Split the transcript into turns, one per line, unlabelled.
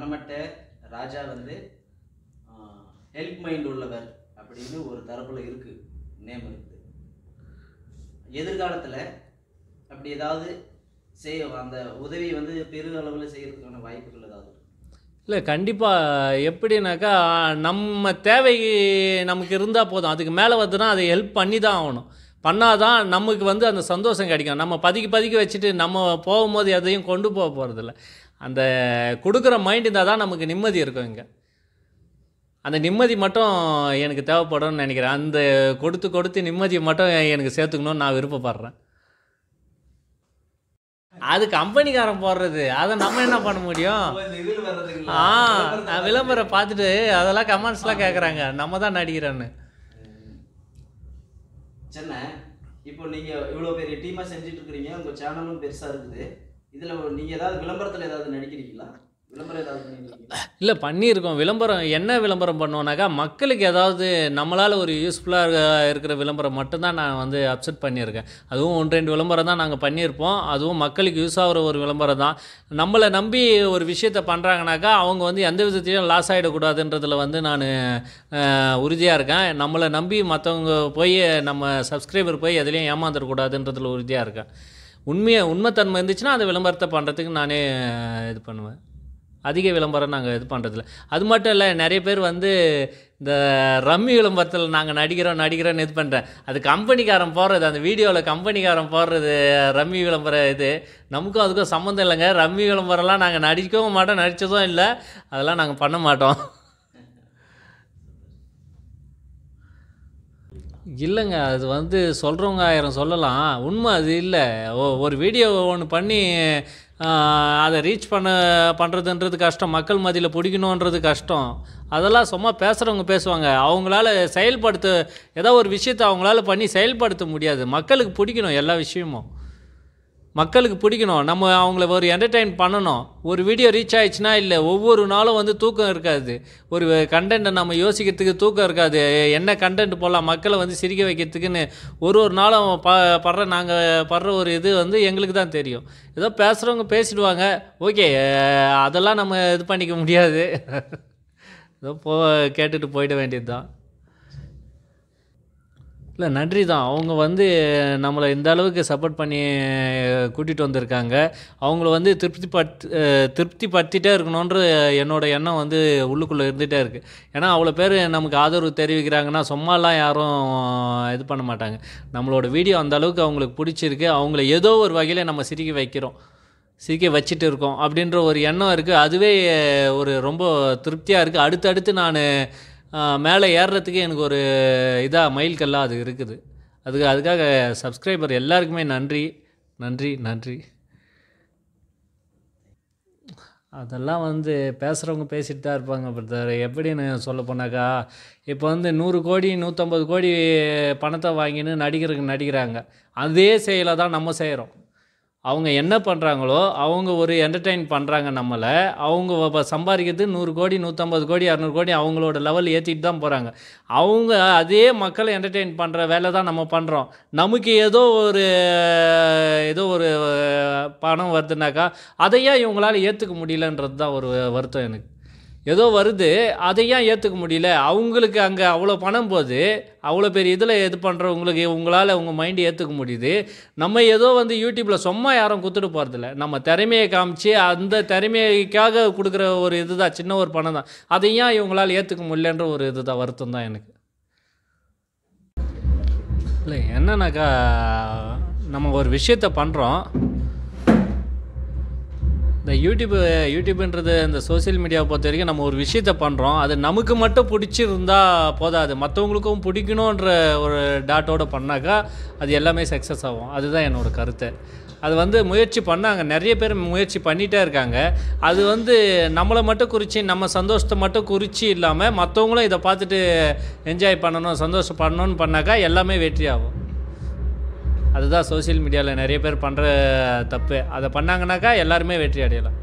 பணமட்ட ராஜா வந்து help mind உள்ளவர் அப்படின்னு ஒரு தரப்பில் இருக்குது நேம் இருக்குது எதிர்காலத்தில் அப்படி ஏதாவது செய்ய அந்த உதவி வந்து பெரிய அளவில் செய்கிறதுக்கான வாய்ப்புகள் ஏதாவது இல்லை கண்டிப்பாக எப்படின்னாக்கா நம்ம தேவை நமக்கு இருந்தால் போதும் அதுக்கு மேலே வந்துன்னா அதை ஹெல்ப் பண்ணி தான் ஆகணும் பண்ணாதான் நமக்கு வந்து அந்த சந்தோஷம் கிடைக்கும் நம்ம பதுக்கி பதுக்கி வச்சுட்டு நம்ம போகும்போது எதையும் கொண்டு போக போகிறதில்ல அந்த கொடுக்குற மைண்ட் இருந்தால் தான் நமக்கு நிம்மதி இருக்கும் இங்கே அந்த நிம்மதி மட்டும் எனக்கு தேவைப்படும்னு நினைக்கிறேன் அந்த கொடுத்து கொடுத்து நிம்மதியை மட்டும் எனக்கு சேர்த்துக்கணும்னு நான் விருப்பப்படுறேன் அது கம்பெனிக்காரன் போடுறது அதை நம்ம என்ன பண்ண முடியும் ஆ விளம்பரம் பார்த்துட்டு அதெல்லாம் கமெண்ட்ஸ்லாம் கேட்குறாங்க நம்ம தான் நடிக்கிறோன்னு சென்னை இப்போ நீங்கள் இவ்வளோ பெரிய டீமாக செஞ்சுட்டு இருக்கிறீங்க உங்கள் சேனலும் பெருசாக இருக்குது இதில் நீங்கள் ஏதாவது விளம்பரத்தில் ஏதாவது நடிக்கிறீங்களா இல்லை பண்ணியிருக்கோம் விளம்பரம் என்ன விளம்பரம் பண்ணோன்னாக்கா மக்களுக்கு ஏதாவது நம்மளால் ஒரு யூஸ்ஃபுல்லாக இருக்கிற விளம்பரம் மட்டும்தான் நான் வந்து அப்செட் பண்ணியிருக்கேன் அதுவும் ஒன்று ரெண்டு விளம்பரம் தான் நாங்கள் பண்ணியிருப்போம் அதுவும் மக்களுக்கு யூஸ் ஆகிற ஒரு விளம்பரம் தான் நம்மளை நம்பி ஒரு விஷயத்தை பண்ணுறாங்கனாக்கா அவங்க வந்து எந்த விதத்தையும் லாஸ் ஆகிடக்கூடாதுன்றதில் வந்து நான் உறுதியாக இருக்கேன் நம்மளை நம்பி மற்றவங்க போய் நம்ம சப்ஸ்கிரைபர் போய் எதுலேயும் ஏமாந்துடக்கூடாதுன்றதில் உறுதியாக இருக்கேன் உண்மையை உண்மைத்தன்மை இருந்துச்சுன்னா அந்த விளம்பரத்தை பண்ணுறதுக்கு நானே இது பண்ணுவேன் அதிக விளம்பரம் நாங்கள் இது பண்ணுறதில்ல அது மட்டும் இல்லை நிறைய பேர் வந்து இந்த ரம்மி விளம்பரத்தில் நாங்கள் நடிக்கிறோம் நடிக்கிறோன்னு இது பண்ணுறேன் அது கம்பெனிக்காரன் போடுறது அந்த வீடியோவில் கம்பெனிக்காரன் போடுறது ரம்மி விளம்பரம் இது நமக்கும் அதுக்கும் சம்மந்தம் இல்லைங்க ரம்மி விளம்பரம்லாம் நாங்கள் நடிக்கவும் மாட்டோம் நடித்ததும் இல்லை அதெல்லாம் நாங்கள் பண்ண மாட்டோம் இல்லைங்க அது வந்து சொல்கிறவங்க ஆயிரம் சொல்லலாம் உண்மை அது இல்லை ஓ ஒரு வீடியோ ஒன்று பண்ணி அதை ரீச் பண்ண பண்ணுறதுன்றது கஷ்டம் மக்கள் மதியில் பிடிக்கணுன்றது கஷ்டம் அதெல்லாம் சும்மா பேசுகிறவங்க பேசுவாங்க அவங்களால செயல்படுத்த ஏதோ ஒரு விஷயத்தை அவங்களால பண்ணி செயல்படுத்த முடியாது மக்களுக்கு பிடிக்கணும் எல்லா விஷயமும் மக்களுக்கு பிடிக்கணும் நம்ம அவங்கள ஒரு என்டர்டெயின் பண்ணணும் ஒரு வீடியோ ரீச் ஆயிடுச்சுன்னா இல்லை ஒவ்வொரு நாளும் வந்து தூக்கம் இருக்காது ஒரு கண்டென்ட்டை நம்ம யோசிக்கிறதுக்கு தூக்கம் இருக்காது என்ன கண்டென்ட் போடலாம் மக்களை வந்து சிரிக்க வைக்கிறதுக்குன்னு ஒரு ஒரு நாளும் ப படுற நாங்கள் படுற ஒரு இது வந்து எங்களுக்கு தான் தெரியும் ஏதோ பேசுகிறவங்க பேசிடுவாங்க ஓகே அதெல்லாம் நம்ம இது பண்ணிக்க முடியாது ஏதோ போ கேட்டுட்டு போயிட வேண்டியது தான் இல்லை நன்றி தான் அவங்க வந்து நம்மளை இந்த அளவுக்கு சப்போர்ட் பண்ணி கூட்டிகிட்டு வந்திருக்காங்க அவங்கள வந்து திருப்தி பட் திருப்தி படுத்திட்டே இருக்கணுன்ற என்னோடய எண்ணம் வந்து உள்ளுக்குள்ளே இருந்துகிட்டே இருக்குது ஏன்னா அவ்வளோ பேர் நமக்கு ஆதரவு தெரிவிக்கிறாங்கன்னா சும்மாலாம் யாரும் இது பண்ண மாட்டாங்க நம்மளோட வீடியோ அந்த அளவுக்கு அவங்களுக்கு பிடிச்சிருக்கு அவங்கள ஏதோ ஒரு வகையில் நம்ம சிரிக்க வைக்கிறோம் சிரிக்க வச்சுட்டு இருக்கோம் அப்படின்ற ஒரு எண்ணம் இருக்குது அதுவே ஒரு ரொம்ப திருப்தியாக இருக்குது அடுத்தடுத்து நான் மேலே ஏறுறதுக்கு எனக்கு ஒரு இதாக மைல்கல்லாக அது இருக்குது அதுக்கு அதுக்காக சப்ஸ்கிரைபர் எல்லாருக்குமே நன்றி நன்றி நன்றி அதெல்லாம் வந்து பேசுகிறவங்க பேசிகிட்டு தான் இருப்பாங்க பிரதர் எப்படின்னு சொல்ல போனாக்கா இப்போ வந்து நூறு கோடி நூற்றம்பது கோடி பணத்தை வாங்கின்னு நடிகருக்கு நடிக்கிறாங்க அதே செயலை தான் நம்ம செய்கிறோம் அவங்க என்ன பண்ணுறாங்களோ அவங்க ஒரு என்டர்டெயின் பண்ணுறாங்க நம்மளை அவங்க இப்போ சம்பாதிக்கிறது நூறு கோடி நூற்றம்பது கோடி அறநூறு கோடி அவங்களோட லெவல் ஏற்றிட்டு தான் போகிறாங்க அவங்க அதே மக்களை என்டர்டெயின் பண்ணுற வேலை தான் நம்ம பண்ணுறோம் நமக்கு ஏதோ ஒரு ஏதோ ஒரு பணம் வருதுனாக்கா அதையே இவங்களால் ஏற்றுக்க முடியலன்றது தான் ஒரு வருத்தம் எனக்கு ஏதோ வருது அதை ஏன் ஏற்றுக்க முடியல அவங்களுக்கு அங்கே அவ்வளோ பணம் போது அவ்வளோ பெரிய இதில் இது பண்ணுறவங்களுக்கு உங்களால் உங்கள் மைண்டு ஏற்றுக்க முடியுது நம்ம ஏதோ வந்து யூடியூப்பில் சும்மா யாரும் கொடுத்துட்டு போகிறதில்ல நம்ம திறமையை காமிச்சு அந்த திறமைக்காக கொடுக்குற ஒரு தான் சின்ன ஒரு பணம் தான் அதை ஏன் இவங்களால் ஏற்றுக்க முடியலன்ற ஒரு இதுதான் வருத்தம் தான் எனக்கு இல்லை என்னன்னாக்கா நம்ம ஒரு விஷயத்தை பண்ணுறோம் யூடியூப் யூடியூப்ன்றது இந்த சோசியல் மீடியாவை பொறுத்த வரைக்கும் நம்ம ஒரு விஷயத்த பண்ணுறோம் அது நமக்கு மட்டும் பிடிச்சிருந்தா போதாது மற்றவங்களுக்கும் பிடிக்கணுன்ற ஒரு டாட்டோட பண்ணாக்கா அது எல்லாமே சக்ஸஸ் ஆகும் அதுதான் என்னோடய கருத்து அது வந்து முயற்சி பண்ணாங்க நிறைய பேர் முயற்சி பண்ணிகிட்டே இருக்காங்க அது வந்து நம்மளை மட்டும் குறித்து நம்ம சந்தோஷத்தை மட்டும் குறித்து இல்லாமல் மற்றவங்களும் இதை பார்த்துட்டு என்ஜாய் பண்ணணும் சந்தோஷம் பண்ணணும்னு பண்ணாக்கா எல்லாமே வெற்றி ஆகும் அதுதான் சோசியல் மீடியாவில் நிறைய பேர் பண்ணுற தப்பு அதை பண்ணாங்கனாக்கா எல்லாருமே வெற்றி அடையலாம்